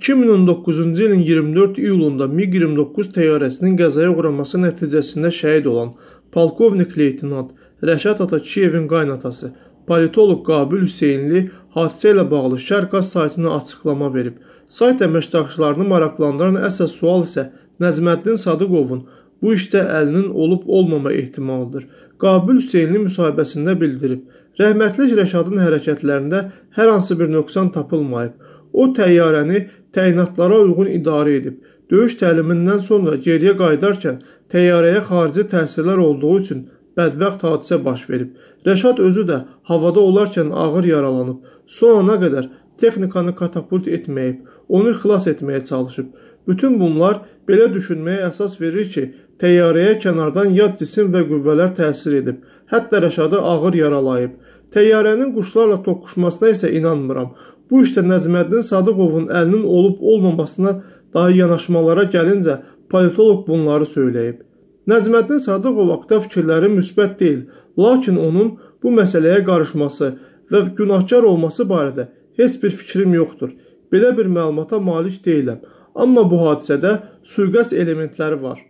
2019-cu ilin 24 iyulunda MiQ-29 təyyarəsinin qəzaya uğraması nəticəsində şəhid olan polkovnik leytenant Rəşad Atakiyevin qaynatası politoloq Qabil Hüseynli hadisə ilə bağlı Şərqaz saytına açıqlama verib. Sayt əməkdaşlarını maraqlandıran əsas sual isə Nəcməddin Sadıqovun bu işdə əlinin olub-olmama ehtimalıdır. Qabil Hüseynli müsahibəsində bildirib, rəhmətli Rəşadın hərəkətlərində hər hansı bir nöqsan tapılmayıb. O təyyarəni təyinatlara uyğun idarə edib. Döyüş təlimindən sonra geriyə qayıdarkən təyyarəyə xarici təsirlər olduğu üçün bədbəxt hadisə baş verib. Rəşad özü də havada olarkən ağır yaralanıb. Son ana qədər texnikanı katapult etməyib, onu xilas etməyə çalışıb. Bütün bunlar belə düşünməyə əsas verir ki, təyyarəyə kənardan yad cisim və qüvvələr təsir edib, hətta Rəşadı ağır yaralayıb. Təyyarənin quşlarla toqquşmasına isə inanmıram. Bu işdə Nəcməddin Sadıqovun əlinin olub-olmamasına dair yanaşmalara gəlincə, politoloq bunları söyləyib. Nəcməddin Sadıqov haqda fikirləri müsbət deyil, lakin onun bu məsələyə qarışması və günahkar olması barədə heç bir fikrim yoxdur. Belə bir məlumata malik deyiləm, amma bu hadisədə sui-qəsd elementləri var.